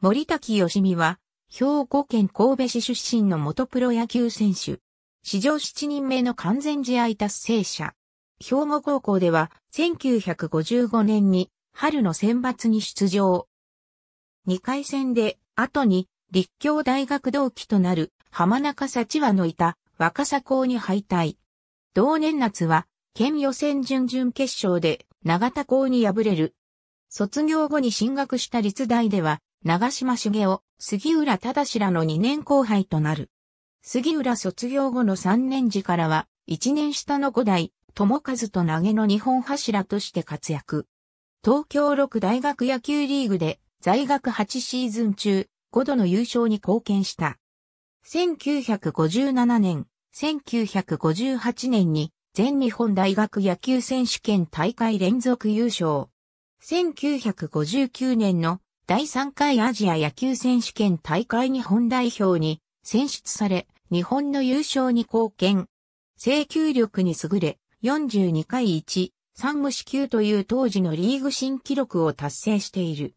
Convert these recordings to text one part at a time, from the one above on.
森滝義美は、兵庫県神戸市出身の元プロ野球選手。史上7人目の完全試合達成者。兵庫高校では、1955年に春の選抜に出場。2回戦で、後に、立教大学同期となる浜中幸和のいた若狭校に敗退。同年夏は、県予選準々決勝で長田校に敗れる。卒業後に進学した立大では、長島茂雄、杉浦忠らの2年後輩となる。杉浦卒業後の3年時からは、1年下の5代、友和と投げの日本柱として活躍。東京6大学野球リーグで在学8シーズン中5度の優勝に貢献した。1957年、1958年に全日本大学野球選手権大会連続優勝。1959年の第3回アジア野球選手権大会日本代表に選出され、日本の優勝に貢献。制球力に優れ、42回1、3無四球という当時のリーグ新記録を達成している。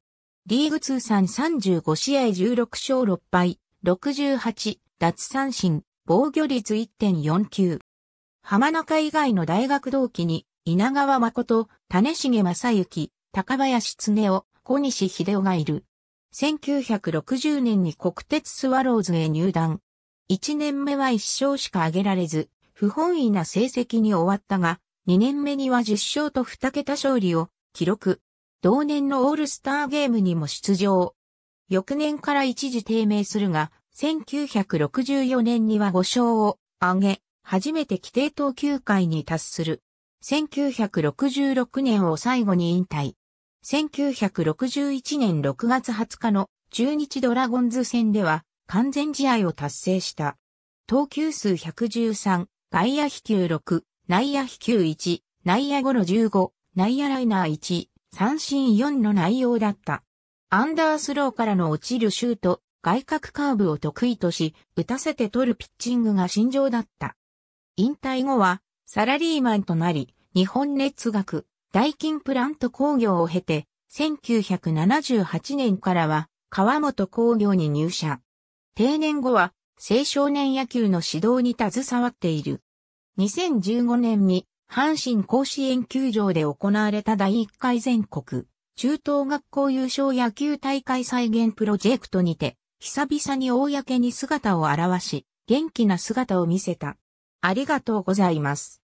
リーグ通算35試合16勝6敗、68、奪三振、防御率1.49。浜中以外の大学同期に、稲川誠、種重正幸、高林恒夫、小西秀夫がいる。1960年に国鉄スワローズへ入団。1年目は1勝しか挙げられず、不本意な成績に終わったが、2年目には10勝と2桁勝利を記録。同年のオールスターゲームにも出場。翌年から一時低迷するが、1964年には5勝を挙げ、初めて規定投球回に達する。1966年を最後に引退。1961年6月20日の中日ドラゴンズ戦では完全試合を達成した。投球数113、外野飛球6、内野飛球1、内野ゴロ15、内野ライナー1、三振4の内容だった。アンダースローからの落ちるシュート、外角カーブを得意とし、打たせて取るピッチングが心情だった。引退後は、サラリーマンとなり、日本熱学、大金プラント工業を経て、1978年からは川本工業に入社。定年後は青少年野球の指導に携わっている。2015年に阪神甲子園球場で行われた第1回全国中等学校優勝野球大会再現プロジェクトにて、久々に公に姿を現し、元気な姿を見せた。ありがとうございます。